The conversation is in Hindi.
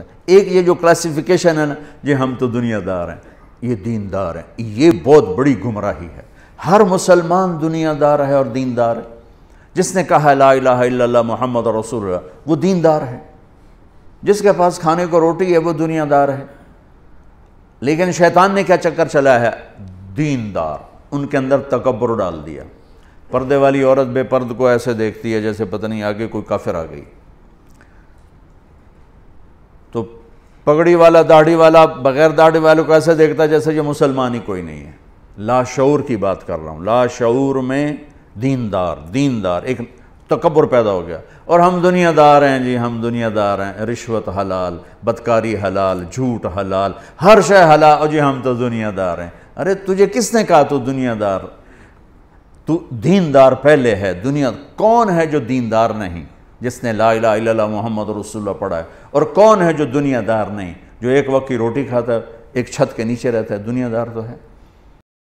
करते है एक ये जो क्लासिफिकेशन है ना ये हम तो दुनियादार हैं ये दीनदार हैं ये बहुत बड़ी गुमराही है हर मुसलमान दुनियादार है और दीनदार है जिसने कहा ला इला मोहम्मद रसूल वो दीनदार है जिसके पास खाने को रोटी है वो दुनियादार है लेकिन शैतान ने क्या चक्कर चला है दीनदार उनके अंदर तकबर डाल दिया पर्दे वाली औरत बेपर्द को ऐसे देखती है जैसे पता नहीं आगे कोई काफिर आ गई तो पगड़ी वाला दाढ़ी वाला बगैर दाढ़ी वालों को ऐसा देखता है जैसे ये मुसलमान ही कोई नहीं है लाशूर की बात कर रहा हूँ लाशूर में दीनदार दीनदार एक तकबर पैदा हो गया और हम दुनियादार हैं जी हम दुनियादार हैं रिश्वत हलाल बदकारी हलाल झूठ हलाल हर शह हलाल और जी हम तो दुनियादार हैं अरे तुझे किसने कहा तू दुनियादार तू दीनदार पहले है दुनिया कौन है जो दीनदार नहीं जिसने ला इला मोहम्मद रसुल्ला पढ़ा है और कौन है जो दुनियादार नहीं जो एक वक्त की रोटी खाता है एक छत के नीचे रहता है दुनियादार तो है